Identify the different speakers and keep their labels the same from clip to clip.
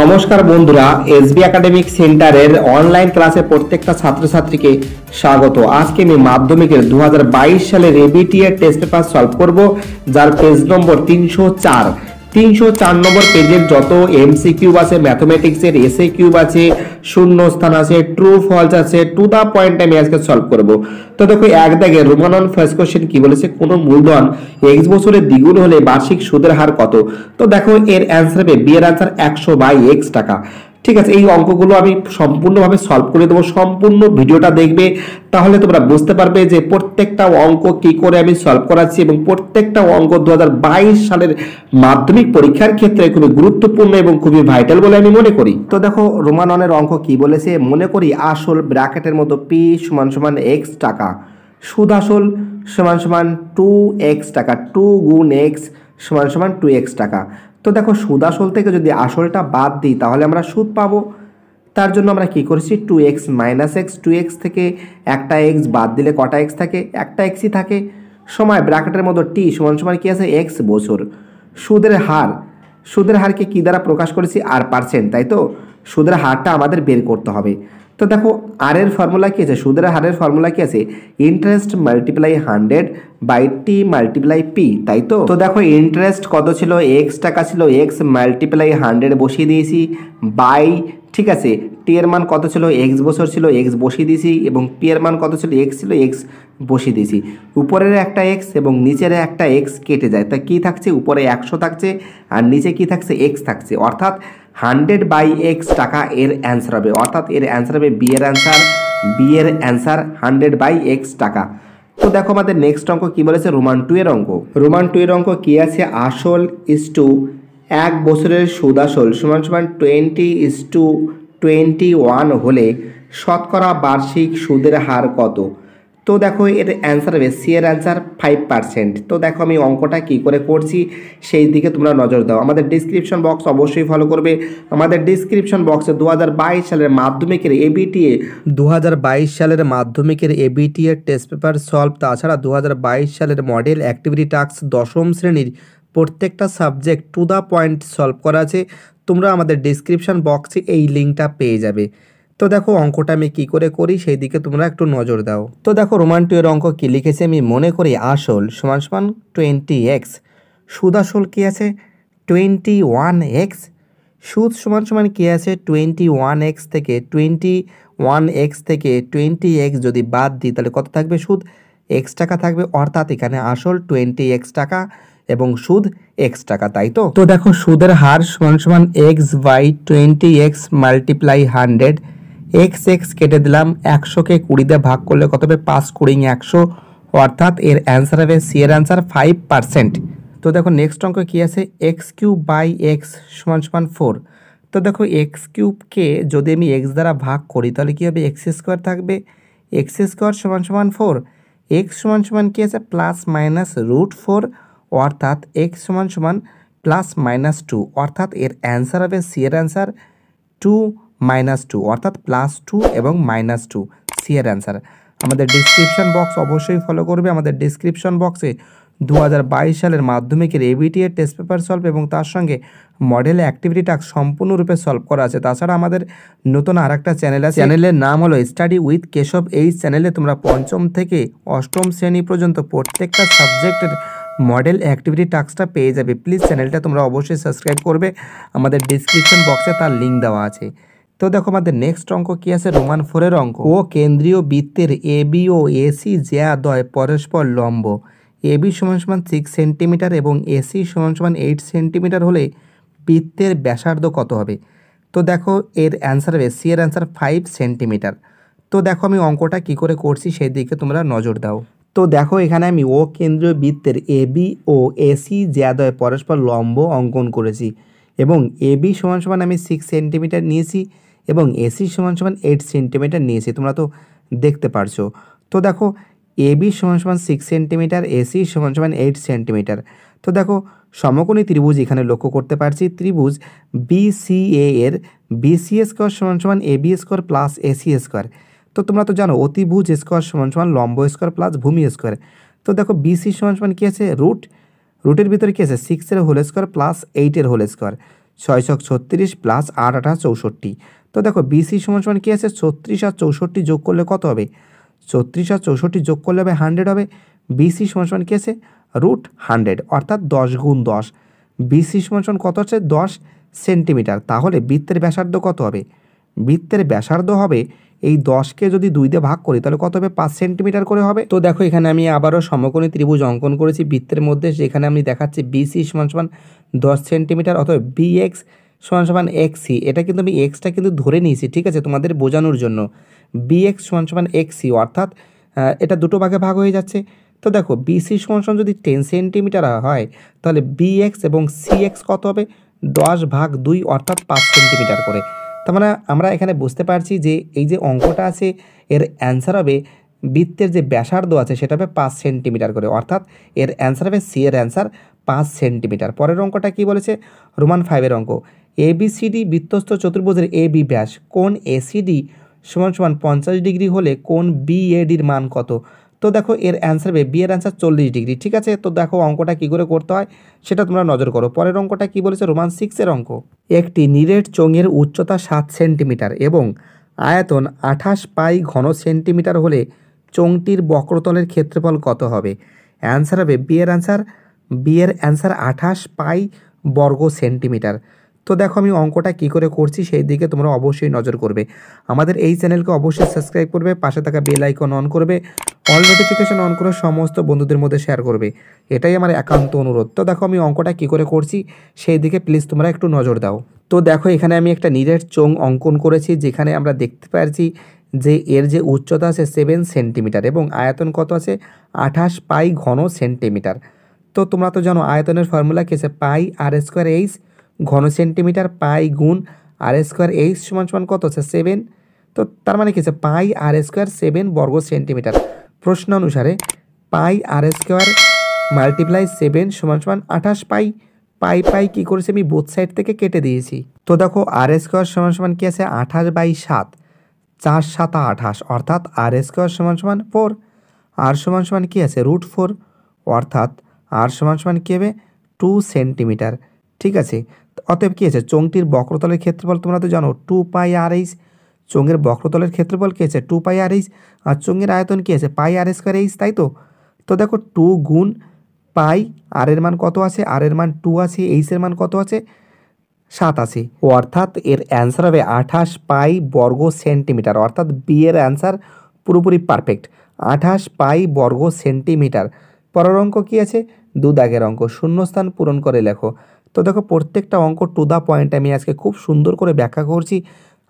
Speaker 1: নমস্কার বন্ধুরা S B academic সেন্টারের অনলাইন ক্লাসে প্রত্যেকটা ছাত্রছাত্রীকে স্বাগত আজকে আমি মাধ্যমিকের দু সালে এবিটিএ টেস্ট পেপার সলভ করব যার পেজ নম্বর তিনশো তিনশো চার নম্বর পেজের যত এমসি কিউব আছে ম্যাথমেটিক্সের এসএ কিউব আছে শূন্য স্থান আছে ট্রু ফলস আছে টু দা পয়েন্ট আমি আজকে সলভ করব তো দেখো এক দাগে রোমান অন ফার্স্ট কোশ্চেন কি বলেছে কোন মূলধন এক্স বছরে দ্বিগুণ হলে বার্ষিক সুদের হার কত তো দেখো এর অ্যান্সার হবে বি অ্যান্সার একশো বাই এক্স টাকা ঠিক আছে এই অঙ্কগুলো আমি সম্পূর্ণভাবে সলভ করে দেবো সম্পূর্ণ ভিডিওটা দেখবে তাহলে তোমরা বুঝতে পারবে যে প্রত্যেকটা অঙ্ক কি করে আমি সলভ করাচ্ছি এবং প্রত্যেকটা অঙ্ক দু সালের মাধ্যমিক পরীক্ষার ক্ষেত্রে খুবই গুরুত্বপূর্ণ এবং খুবই ভাইটাল বলে আমি মনে করি তো দেখো রোমাননের অঙ্ক কি বলেছে মনে করি আসল ব্র্যাকেটের মতো পি সমান সমান এক্স টাকা সুদ আসল সমান সমান টু এক্স টাকা টু গুণ এক্স সমান সমান টু এক্স টাকা তো দেখো সুদ আসল থেকে যদি আসলটা বাদ দিই তাহলে আমরা সুদ পাবো তার জন্য আমরা কি করেছি two X minus X two X থেকে একটা এক্স বাদ দিলে কটা এক্স থাকে একটা এক্সই থাকে সময় ব্র্যাকেটের মতো টি সমান সমান কী আছে এক্স বছর সুদের হার সুদের হারকে কী দ্বারা প্রকাশ করেছি আর পার্সেন্ট তাই তো সুদের হারটা আমাদের বের করতে হবে তো দেখো আর এর ফর্মুলা কী আছে সুদের হারের ফর্মুলা কী আছে interest multiply hundred by T multiply P তাই তো তো দেখো ইন্টারেস্ট কত ছিল এক্স টাকা ছিল এক্স মাল্টিপ্লাই হান্ড্রেড বসিয়ে দিয়েছি বাই ঠিক আছে টি এর মান কত ছিল এক্স বছর ছিল এক্স বসিয়ে দিয়েছি এবং পি এর মান কত ছিল এক্স ছিল এক্স বসিয়ে দিয়েছি উপরের একটা এক্স এবং নিচের একটা এক্স কেটে যায় তা কী থাকছে উপরে একশো থাকছে আর নিচে কি থাকছে এক্স থাকছে অর্থাৎ হান্ড্রেড বাই এক্স টাকা এর অ্যান্সার হবে অর্থাৎ এর অ্যান্সার হবে বি এর অ্যান্সার বি এর অ্যান্সার হান্ড্রেড বাই এক্স টাকা তো দেখো আমাদের নেক্সট অঙ্ক কী বলেছে রোমান টু এর অঙ্ক রোমান টু এর অঙ্ক কী আছে আসল ইস টু এক বছরের সুদ আসল সমান সমান twenty is to twenty one হলে শতকরা বার্ষিক সুদের হার কত তো দেখো এর অ্যান্সার হবে সি এর অ্যান্সার ফাইভ পার্সেন্ট তো দেখো আমি অঙ্কটা কি করে করছি সেই দিকে তোমরা নজর দাও আমাদের ডিসক্রিপশন বক্স অবশ্যই ফলো করবে আমাদের ডিসক্রিপশন বক্সে দু সালের মাধ্যমিকের এবিটিএ দু সালের মাধ্যমিকের এর টেস্ট পেপার সলভ তাছাড়া দু সালের মডেল অ্যাক্টিভিটি টাস্ক দশম শ্রেণীর প্রত্যেকটা subject to the point solve করা আছে তোমরা আমাদের ডিসক্রিপশন বক্সে এই লিঙ্কটা পেয়ে যাবে তো দেখো অঙ্কটা আমি কি করে করি সেই দিকে তোমরা একটু নজর দাও তো দেখো রোমান টু এর অঙ্ক কি লিখেছে আমি মনে করি আসল সমান সমান টোয়েন্টি এক্স সুদ আসল কী আছে টোয়েন্টি ওয়ান এক্স সুদ সমান সমান কী আছে টোয়েন্টি ওয়ান এক্স থেকে টোয়েন্টি ওয়ান এক্স থেকে টোয়েন্টি এক্স যদি বাদ দিই তাহলে কত থাকবে সুদ এক্স টাকা থাকবে অর্থাৎ এখানে আসল টোয়েন্টি এক্স টাকা এবং সুদ এক্স টাকা তাই তো তো দেখো সুদের হার সমান সমান X by twenty X multiply hundred X X কেটে দিলাম একশোকে কুড়িতে ভাগ করলে কত হবে পাঁচ কুড়িং একশো অর্থাৎ এর অ্যান্সার হবে সি এর অ্যান্সার ফাইভ পার্সেন্ট তো দেখো নেক্সট অঙ্ক কী আছে এক্স কিউব বাই এক্স সমান সমান ফোর তো দেখো এক্স কিউবকে যদি আমি এক্স দ্বারা ভাগ করি তাহলে কী হবে এক্স স্কোয়ার থাকবে এক্স স্কোয়ার সমান সমান ফোর এক্স সমান সমান কী আছে প্লাস মাইনাস রুট ফোর অর্থাৎ এক্স সমান সমান প্লাস মাইনাস টু অর্থাৎ এর অ্যান্সার হবে সি এর অ্যান্সার টু মাইনাস টু অর্থাৎ প্লাস টু এবং মাইনাস টু সি এর অ্যান্সার আমাদের ডিসক্রিপশন বক্স অবশ্যই ফলো করবে আমাদের ডিসক্রিপশন বক্সে দু সালের মাধ্যমিকের এবিটি এর টেস্ট পেপার সলভ এবং তার সঙ্গে মডেল অ্যাক্টিভিটি টাস্ক সম্পূর্ণরূপে সলভ করা আছে তাছাড়া আমাদের নতুন আর একটা চ্যানেল আছে চ্যানেলের নাম হলো স্টাডি উইথ কেশব এই চ্যানেলে তোমরা পঞ্চম থেকে অষ্টম শ্রেণী পর্যন্ত প্রত্যেকটা সাবজেক্টের মডেল অ্যাক্টিভিটি টাস্কটা পেয়ে যাবে প্লিজ চ্যানেলটা তোমরা অবশ্যই সাবস্ক্রাইব করবে আমাদের ডিসক্রিপশন বক্সে তার লিঙ্ক দেওয়া আছে তো দেখো আমাদের নেক্সট অঙ্ক কি আছে রোমান ফোরের অঙ্ক ও কেন্দ্রীয় বৃত্তের এ বি ও এসি দয় পরস্পর লম্ব এবি সমান সমান সিক্স সেন্টিমিটার এবং এসি সমান সমান এইট সেন্টিমিটার হলে বৃত্তের ব্যাসার্ধ কত হবে তো দেখো এর অ্যান্সার হবে সি এর অ্যান্সার ফাইভ সেন্টিমিটার তো দেখো আমি অঙ্কটা কি করে করছি সেই দিকে তোমরা নজর দাও তো দেখো এখানে আমি ও কেন্দ্রীয় বৃত্তের এ বি ও এসি জ্যাদয় পরস্পর লম্ব অঙ্কন করেছি এবং এবি সমান সমান আমি সিক্স সেন্টিমিটার নিয়েছি এবং এসি সমান সমান এইট সেন্টিমিটার নিয়েছি তোমরা তো দেখতে পারছো তো দেখো এবি সমান সমান সিক্স সেন্টিমিটার এসি সমান সমান এইট সেন্টিমিটার তো দেখো সমকোণী ত্রিভুজ এখানে লক্ষ্য করতে পারছি ত্রিভুজ বিসিএ এর বিসি স্কোয়ার সমান সমান AB square plus AC square তো তোমরা তো জানো অতিভুজ স্কোয়ার সমান সমান লম্ব স্কোয়ার প্লাস ভূমি স্কোয়ার তো দেখো বিসি সমান সমান কী আছে রুট রুটের ভিতরে কী আছে সিক্সের হোল স্কোয়ার প্লাস এইটের হোল স্কোয়ার ছয়শক ছত্রিশ প্লাস আট আঠা চৌষট্টি তো দেখো বিসি সমান সমান কী আছে ছত্রিশ আর চৌষট্টি যোগ করলে কত হবে ছত্রিশ আর চৌষট্টি যোগ করলে হবে হান্ড্রেড হবে বিসি সমান সমান কী আছে রুট হান্ড্রেড অর্থাৎ দশ গুণ দশ বিসি সমান সমান কত হচ্ছে দশ সেন্টিমিটার তাহলে বৃত্তের ব্যাসার্ধ কত হবে বৃত্তের ব্যাসার্ধ হবে এই দশকে যদি দুই দিয়ে ভাগ করি তাহলে কত হবে পাঁচ সেন্টিমিটার করে হবে তো দেখো এখানে আমি আবারও সমকোণী ত্রিভুজ অঙ্কন করেছি বৃত্তের মধ্যে সেখানে আমি দেখাচ্ছি বিসি সমান সমান দশ সেন্টিমিটার অথবা বি এক্স সমান সমান এক্সি এটা কিন্তু আমি এক্সটা কিন্তু ধরে নিয়েছি ঠিক আছে তোমাদের বোঝানোর জন্য বি এক্স সমান সমান এক্সি অর্থাৎ এটা দুটো ভাগে ভাগ হয়ে যাচ্ছে তো দেখো বিসি সমান সমান যদি টেন সেন্টিমিটার হয় তাহলে বি এক্স এবং সি এক্স কত হবে দশ ভাগ দুই অর্থাৎ পাঁচ সেন্টিমিটার করে তার মানে আমরা এখানে বুঝতে পারছি যে এই যে অঙ্কটা আছে এর অ্যান্সার হবে বৃত্তের যে ব্যাসার্ধ আছে সেটা হবে পাঁচ সেন্টিমিটার করে অর্থাৎ এর অ্যান্সার হবে সি এর অ্যান্সার পাঁচ সেন্টিমিটার পরের অঙ্কটা কি বলেছে রোমান ফাইভের অঙ্ক এবিসিডি বৃত্তস্থ চতুর্ভুজের এ বি ব্যাস কোন এসিডি সমান সমান পঞ্চাশ ডিগ্রি হলে কোন বিএডির মান কত তো দেখো এর অ্যান্সার হবে বি এর অ্যান্সার চল্লিশ ডিগ্রি ঠিক আছে তো দেখো অঙ্কটা কী করে করতে হয় সেটা তোমরা নজর করো পরের অঙ্কটা কি বলেছে রোমান সিক্সের অঙ্ক একটি নিরেট চোঙের উচ্চতা সাত সেন্টিমিটার এবং আয়তন আঠাশ পাই ঘন সেন্টিমিটার হলে চোঙটির বক্রতলের ক্ষেত্রফল কত হবে অ্যান্সার হবে বিয়ের অ্যান্সার বিয়ের অ্যান্সার আঠাশ পাই বর্গ সেন্টিমিটার তো দেখো আমি অঙ্কটা কি করে করছি সেই দিকে তোমরা অবশ্যই নজর করবে আমাদের এই চ্যানেলকে অবশ্যই সাবস্ক্রাইব করবে পাশে থাকা বেল আইকন অন করবে অল নোটিফিকেশান অন করে সমস্ত বন্ধুদের মধ্যে শেয়ার করবে এটাই আমার একান্ত অনুরোধ তো দেখো আমি অঙ্কটা কি করে করছি সেই দিকে প্লিজ তোমরা একটু নজর দাও তো দেখো এখানে আমি একটা নিরেট চোং অঙ্কন করেছি যেখানে আমরা দেখতে পাচ্ছি যে এর যে উচ্চতা আছে সেভেন সেন্টিমিটার এবং আয়তন কত আছে আঠাশ পাই ঘন সেন্টিমিটার তো তোমরা তো জানো আয়তনের ফর্মুলা কী আছে পাই আর স্কোয়ার এইচ ঘন সেন্টিমিটার পাই গুণ আর স্কোয়ার এইচ সমান সমান কত আছে সেভেন তো তার মানে কী আছে পাই আর স্কোয়ার সেভেন বর্গ সেন্টিমিটার প্রশ্ন অনুসারে pi R square multiply seven সমান সমান আঠাশ পাই পাই পাই কী করেছি আমি বোথ সাইড থেকে কেটে দিয়েছি তো দেখো আর স্কোয়ার সমান সমান কী আছে আঠাশ বাই সাত চার সাতা আঠাশ অর্থাৎ আর স্কোয়ার সমান সমান ফোর আর সমান সমান কী আছে রুট ফোর অর্থাৎ আর সমান সমান কী হবে টু সেন্টিমিটার ঠিক আছে অতএব কী আছে চোঙটির বক্রতলের ক্ষেত্রফল তোমরা তো জানো টু পাই আর এইচ চোঙের বক্রতলের ক্ষেত্রফল কী আছে টু পাই আর এইচ আর চোঙের আয়তন কী আছে পাই আর স্কোয়ার এইচ তাই তো তো দেখো টু গুণ পাই আর এর মান কত আছে আর এর মান টু আছে এইচের মান কত আছে সাত সাতাশি অর্থাৎ এর অ্যান্সার হবে আঠাশ পাই বর্গ সেন্টিমিটার অর্থাৎ বি এর অ্যান্সার পুরোপুরি পারফেক্ট আঠাশ পাই বর্গ সেন্টিমিটার পরের অঙ্ক কী আছে দু দাগের অঙ্ক শূন্যস্থান পূরণ করে লেখো তো দেখো প্রত্যেকটা অঙ্ক টু দ্য পয়েন্ট আমি আজকে খুব সুন্দর করে ব্যাখ্যা করছি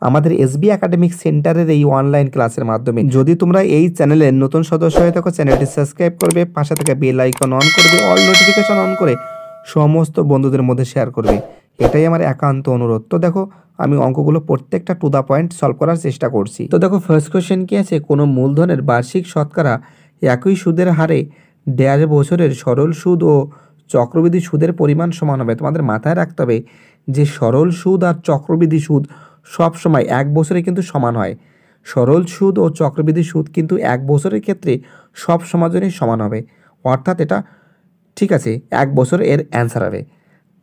Speaker 1: আমাদের এসবি একাডেমিক সেন্টারের এই অনলাইন ক্লাসের মাধ্যমে যদি তোমরা এই চ্যানেলের নতুন সদস্য হয়ে থাকো চ্যানেলটি সাবস্ক্রাইব করবে পাশে থাকা বেল আইকন অন করবে অল নোটিফিকেশন অন করে সমস্ত বন্ধুদের মধ্যে শেয়ার করবে এটাই আমার একান্ত অনুরোধ তো দেখো আমি অঙ্কগুলো প্রত্যেকটা টু দ্য পয়েন্ট সলভ করার চেষ্টা করছি তো দেখো ফার্স্ট কোয়েশ্চেন কী আছে কোনো মূলধনের বার্ষিক শতকরা একই সুদের হারে দেড় বছরের সরল সুদ ও চক্রবৃদ্ধি সুদের পরিমাণ সমান হবে তোমাদের মাথায় রাখতে হবে যে সরল সুদ আর চক্রবৃদ্ধি সুদ সব সময় এক বছরে কিন্তু সমান হয় সরল সুদ ও চক্রবৃদ্ধি সুদ কিন্তু এক বছরের ক্ষেত্রে সব সমাজেরই সমান হবে অর্থাৎ এটা ঠিক আছে এক বছর এর অ্যান্সার হবে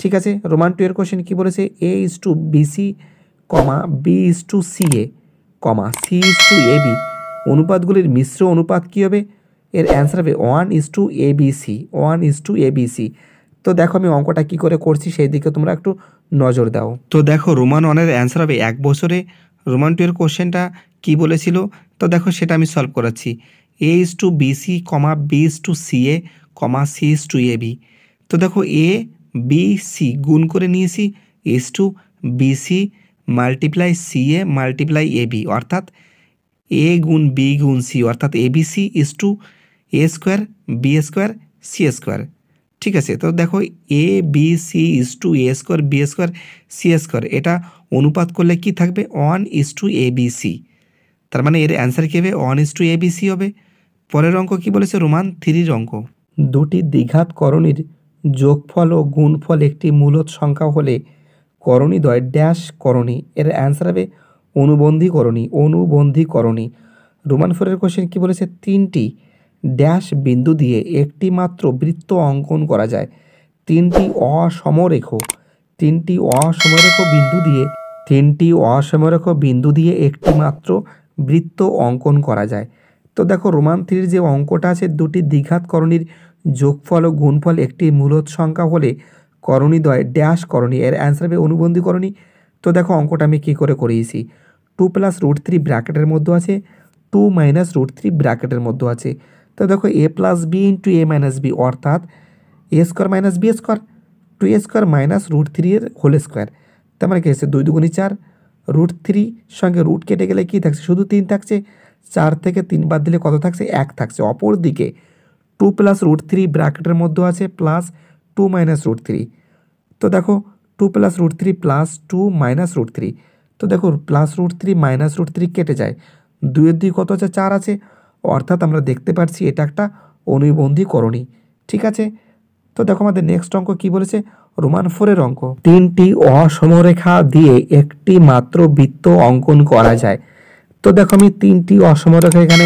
Speaker 1: ঠিক আছে রোমান টু এর কোশ্চেন কী বলেছে A is to BC comma B is to C A comma C is to A B অনুপাতগুলির মিশ্র অনুপাত কী হবে এর অ্যান্সার হবে one is to A B C one is to A B C তো দেখো আমি অঙ্কটা কি করে করছি সেই দিকে তোমরা একটু নজর দাও তো দেখো রোমান ওয়ানের অ্যান্সার হবে এক বছরে রোমান টু এর কোশ্চেনটা কী বলেছিল তো দেখো সেটা আমি সলভ করাচ্ছি A is to BC comma B is to C A comma C is to A B তো দেখো এ বিসি গুণ করে নিয়েছি is to BC multiply C A multiply A B অর্থাৎ এ গুণ বি গুণ সি অর্থাৎ A B C is to A square B square C square ঠিক আছে তো দেখো A B C is to A square B square C square এটা অনুপাত করলে কি থাকবে one is to A B C তার মানে এর অ্যান্সার কী হবে one is to A B C হবে পরের অঙ্ক কি বলেছে রোমান থ্রির অঙ্ক দুটি দ্বিঘাতকরণীর যোগফল ও গুণফল একটি মূলত সংখ্যা হলে করণীদ্বয় ড্যাশ করণী এর অ্যান্সার হবে অনুবন্ধীকরণী অনুবন্ধীকরণী রোমান ফোরের কোশ্চেন কী বলেছে তিনটি ড্যাশ বিন্দু দিয়ে একটি মাত্র বৃত্ত অঙ্কন করা যায় তিনটি অসমরেখ তিনটি অসমরেখ বিন্দু দিয়ে তিনটি অসমরেখ বিন্দু দিয়ে একটি মাত্র বৃত্ত অঙ্কন করা যায় তো দেখো রোমান থ্রির যে অঙ্কটা আছে দুটি করণীর যোগফল ও গুণফল একটি মূলত সংখ্যা হলে করণীদ্বয় ড্যাশ করণী এর অ্যান্সার হবে অনুবন্ধী করণী তো দেখো অঙ্কটা আমি কী করে করিয়েছি টু প্লাস রুট থ্রি ব্র্যাকেটের মধ্যে আছে টু মাইনাস রুট থ্রি ব্র্যাকেটের মধ্যে আছে তো দেখো A plus B into A minus B অর্থাৎ A square minus B square two A square minus root three এর হোল স্কোয়ার তার মানে কি আছে দুই দুগুণি চার রুট থ্রি সঙ্গে রুট কেটে গেলে কী থাকছে শুধু তিন থাকছে চার থেকে তিন বাদ দিলে কত থাকছে এক থাকছে অপর দিকে টু প্লাস রুট থ্রি ব্র্যাকেটের মধ্যে আছে plus two minus root three তো দেখো two plus root three plus two minus root three তো দেখো plus root three minus root three কেটে যায় দুইয়ের দুই কত আছে চার আছে অর্থাৎ আমরা দেখতে পাচ্ছি এটা একটা অনুবন্ধী করণী ঠিক আছে তো দেখো আমাদের নেক্সট অঙ্ক কি বলেছে রোমান ফোরের অঙ্ক তিনটি অসমরেখা দিয়ে একটি মাত্র বৃত্ত অঙ্কন করা যায় তো দেখো আমি তিনটি অসমরেখা এখানে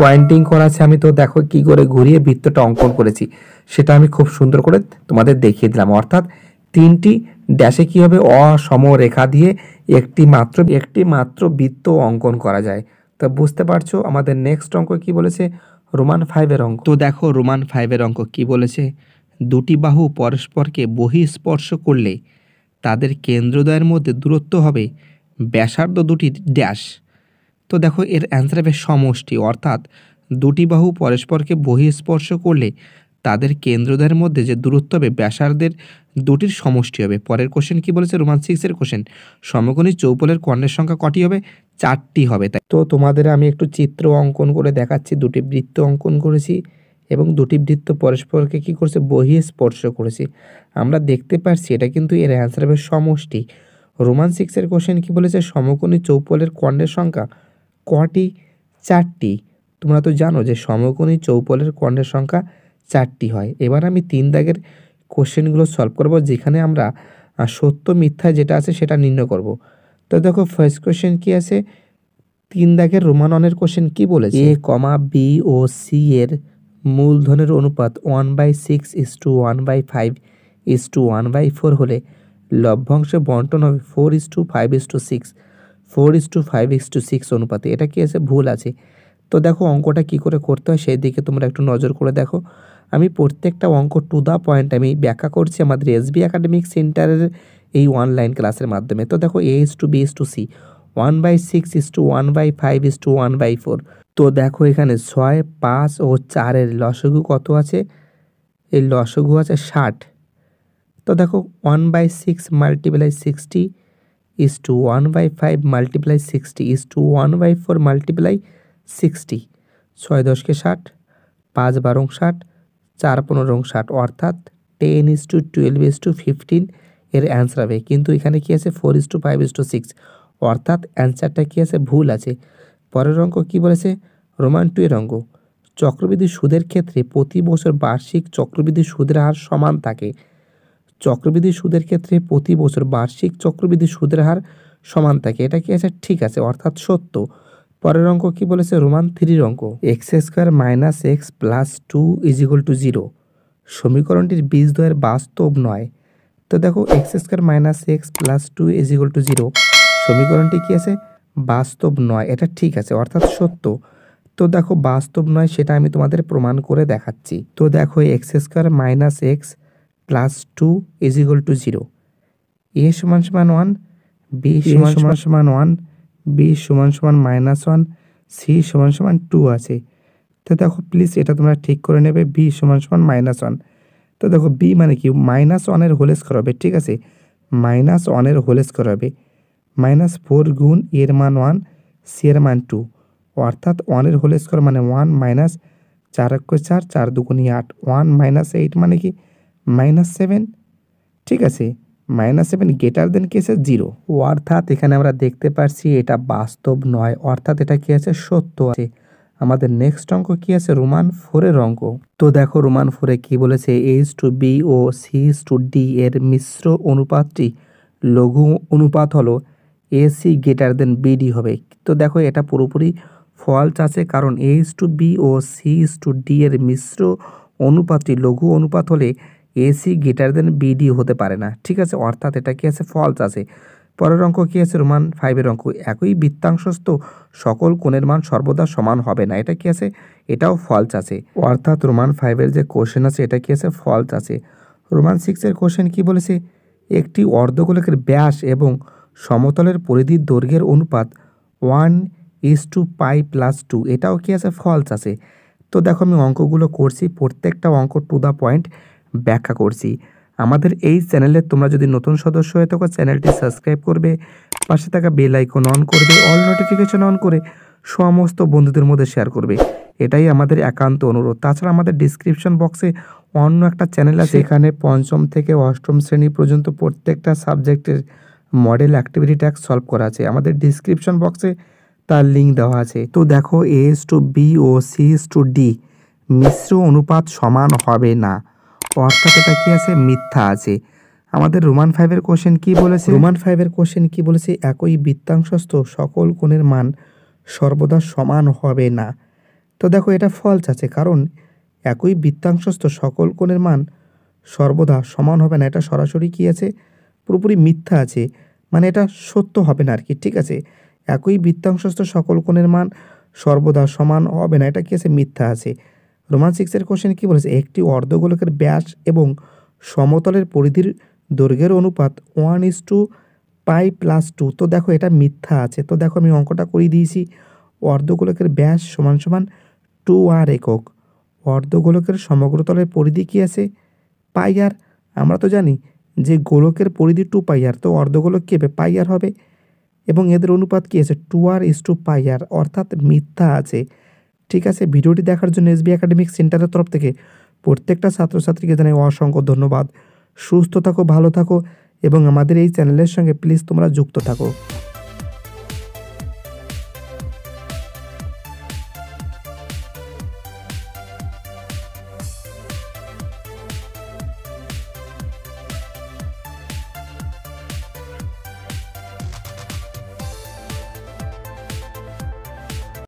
Speaker 1: পয়েন্টিং করা আছে আমি তো দেখো কি করে ঘুরিয়ে বৃত্তটা অঙ্কন করেছি সেটা আমি খুব সুন্দর করে তোমাদের দেখিয়ে দিলাম অর্থাৎ তিনটি ড্যাশে কি হবে অসম রেখা দিয়ে একটি মাত্র একটি মাত্র বৃত্ত অঙ্কন করা যায় তো বুঝতে পারছো আমাদের নেক্সট অঙ্ক কি বলেছে রোমান ফাইভের অঙ্ক তো দেখো রোমান ফাইভের অঙ্ক কি বলেছে দুটি বাহু পরস্পরকে বহিঃস্পর্শ করলে তাদের কেন্দ্রদয়ের মধ্যে দূরত্ব হবে ব্যাসার্ধ দুটি ড্যাশ তো দেখো এর অ্যান্সার হবে সমষ্টি অর্থাৎ দুটি বাহু পরস্পরকে বহিঃস্পর্শ করলে তাদের কেন্দ্রদের মধ্যে যে দূরত্ব হবে ব্যাসার্ধের দুটির সমষ্টি হবে পরের কোশ্চেন কি বলেছে রোমান সিক্সের কোশ্চেন সমকোণী চৌপলের কর্ণের সংখ্যা কটি হবে চারটি হবে তাই তো তোমাদের আমি একটু চিত্র অঙ্কন করে দেখাচ্ছি দুটি বৃত্ত অঙ্কন করেছি এবং দুটি বৃত্ত পরস্পরকে কি করছে বহিয়ে স্পর্শ করেছি আমরা দেখতে পারছি এটা কিন্তু এর অ্যান্সার হবে সমষ্টি রোমান সিক্সের কোশ্চেন কি বলেছে সমকোণী চৌপলের কর্ণের সংখ্যা কটি চারটি তোমরা তো জানো যে সমকোণী চৌপলের কর্ণের সংখ্যা চারটি হয় এবার আমি তিন দাগের কোশ্চেনগুলো সলভ করব যেখানে আমরা সত্য মিথ্যা যেটা আছে সেটা নির্ণয় করব তো দেখো ফার্স্ট কোশ্চেন কি আছে তিন দাগের রোমানের কোশ্চেন কি বলেছে এ কমা বি ও সি এর মূলধনের অনুপাত one by six is to one by five is to one by four হলে লভ্যাংশ বন্টন হবে four is to five is to six four is to five is to six অনুপাতে এটা কি আছে ভুল আছে তো দেখো অঙ্কটা কি করে করতে হয় সেই দিকে তোমরা একটু নজর করে দেখো আমি প্রত্যেকটা অঙ্ক টু দ্য পয়েন্ট আমি ব্যাখ্যা করছি আমাদের এসবি একাডেমিক সেন্টারের এই অনলাইন ক্লাসের মাধ্যমে তো দেখো A is to B is to C one by six is to one by five is to one by four তো দেখো এখানে ছয় পাঁচ ও চারের লসগু কত আছে এই লসগু আছে ষাট তো দেখো one by six multiply sixty is to one by five multiply sixty is to one by four multiply sixty ছয় দশকে ষাট পাঁচ বারং ষাট চার পনেরো ষাট অর্থাৎ ten is to twelve is to fifteen এর অ্যান্সার হবে কিন্তু এখানে কী আছে four is to five is to six অর্থাৎ অ্যান্সারটা কী আছে ভুল আছে পরের অঙ্ক কী বলেছে রোমান টু এর অঙ্ক চক্রবৃদ্ধি সুদের ক্ষেত্রে প্রতি বছর বার্ষিক চক্রবৃদ্ধি সুদের হার সমান থাকে চক্রবৃদ্ধি সুদের ক্ষেত্রে প্রতি বছর বার্ষিক চক্রবৃদ্ধি সুদের হার সমান থাকে এটা কি আছে ঠিক আছে অর্থাৎ সত্য পরের অঙ্ক কি বলেছে রোমান থ্রির অঙ্ক x square minus x plus two is equal to zero সমীকরণটির বীজ বীজদ্বয়ের বাস্তব নয় তো দেখো x square minus x plus two is equal to zero সমীকরণটি কি আছে বাস্তব নয় এটা ঠিক আছে অর্থাৎ সত্য তো দেখো বাস্তব নয় সেটা আমি তোমাদের প্রমাণ করে দেখাচ্ছি তো দেখো x square minus x plus two is equal to zero এ সমান সমান ওয়ান বি সমান সমান সমান ওয়ান বি সমান সমান মাইনাস ওয়ান সি সমান সমান টু আছে তো দেখো প্লিজ এটা তোমরা ঠিক করে নেবে বি সমান সমান মাইনাস ওয়ান তো দেখো বি মানে কি মাইনাস ওয়ানের হোল স্কোয়ার হবে ঠিক আছে মাইনাস ওয়ানের হোল স্কোয়ার হবে মাইনাস ফোর গুণ এর মান ওয়ান সি এর মান টু অর্থাৎ ওয়ানের হোল স্কোয়ার মানে ওয়ান মাইনাস চার এক চার চার দুগুণি আট ওয়ান মাইনাস এইট মানে কি মাইনাস সেভেন ঠিক আছে মাইনাস সেভেন গেটার দেন কি আছে জিরো অর্থাৎ এখানে আমরা দেখতে পারছি এটা বাস্তব নয় অর্থাৎ এটা কি আছে সত্য আছে আমাদের নেক্সট অঙ্ক কি আছে রোমান ফোরের অঙ্ক তো দেখো রোমান ফোরে কি বলেছে এইচ টু বি ও সিচ টু ডি এর মিশ্র অনুপাতটি লঘু অনুপাত হলো এসি গেটার দেন বিডি হবে তো দেখো এটা পুরোপুরি ফলস আছে কারণ এইচ টু বি ও সিচ টু ডি এর মিশ্র অনুপাতটি লঘু অনুপাত হলে এসি গ্রেটার দেন বিডি হতে পারে না ঠিক আছে অর্থাৎ এটা কি আছে ফলস আছে পরের অঙ্ক কী আছে রোমান ফাইভের অঙ্ক একই বৃত্তাংশস্ত সকল কোণের মান সর্বদা সমান হবে না এটা কি আছে এটাও ফলস আছে অর্থাৎ রোমান ফাইভের যে কোশ্চেন আছে এটা কি আছে ফলস আছে রোমান সিক্সের কোশ্চেন কি বলেছে একটি অর্ধগোলকের ব্যাস এবং সমতলের পরিধির দৈর্ঘ্যের অনুপাত one is to pi plus two এটাও কি আছে ফলস আছে তো দেখো আমি অঙ্কগুলো করছি প্রত্যেকটা অঙ্ক টু দ্য পয়েন্ট ব্যাখ্যা করছি আমাদের এই চ্যানেলে তোমরা যদি নতুন সদস্য হয়ে থাকো চ্যানেলটি সাবস্ক্রাইব করবে পাশে থাকা বেল আইকন অন করবে অল নোটিফিকেশন অন করে সমস্ত বন্ধুদের মধ্যে শেয়ার করবে এটাই আমাদের একান্ত অনুরোধ তাছাড়া আমাদের ডিসক্রিপশন বক্সে অন্য একটা চ্যানেল আছে এখানে পঞ্চম থেকে অষ্টম শ্রেণী পর্যন্ত প্রত্যেকটা সাবজেক্টের মডেল অ্যাক্টিভিটি ট্যাক্স সলভ করা আছে আমাদের ডিসক্রিপশন বক্সে তার লিঙ্ক দেওয়া আছে তো দেখো এস টু বি ও সি টু ডি মিশ্র অনুপাত সমান হবে না এটা কি আছে মিথ্যা আছে আমাদের রোমান ফাইভের কোশ্চেন কি বলেছে রোমান ফাইভের কোশ্চেন কি বলেছে একই বৃত্তাংশস্থ সকল কোণের মান সর্বদা সমান হবে না তো দেখো এটা ফলস আছে কারণ একই বৃত্তাংশস্থ সকল কোণের মান সর্বদা সমান হবে না এটা সরাসরি কি আছে পুরোপুরি মিথ্যা আছে মানে এটা সত্য হবে না আর কি ঠিক আছে একই বৃত্তাংশস্থ সকল কোণের মান সর্বদা সমান হবে না এটা কি আছে মিথ্যা আছে রোমান সিক্সের কোশ্চেন কী বলেছে একটি অর্ধগোলকের ব্যাস এবং সমতলের পরিধির দৈর্ঘ্যের অনুপাত one is to pi plus two তো দেখো এটা মিথ্যা আছে তো দেখো আমি অঙ্কটা করিয়ে দিয়েছি অর্ধগোলকের ব্যাস সমান সমান টু আর একক অর্ধগোলকের সমগ্রতলের পরিধি কী আছে পাই আর আমরা তো জানি যে গোলকের পরিধি টু পাই আর তো অর্ধগোলক কী হবে পাই আর হবে এবং এদের অনুপাত কী আছে টু আর ইস টু পাই আর অর্থাৎ মিথ্যা আছে ঠিক আছে ভিডিওটি দেখার জন্য এসবি একাডেমিক সেন্টারের তরফ থেকে প্রত্যেকটা ছাত্রছাত্রীকে জানাই অসংখ্য ধন্যবাদ সুস্থ থাকো ভালো থাকো এবং আমাদের এই চ্যানেলের সঙ্গে প্লিজ তোমরা যুক্ত থাকো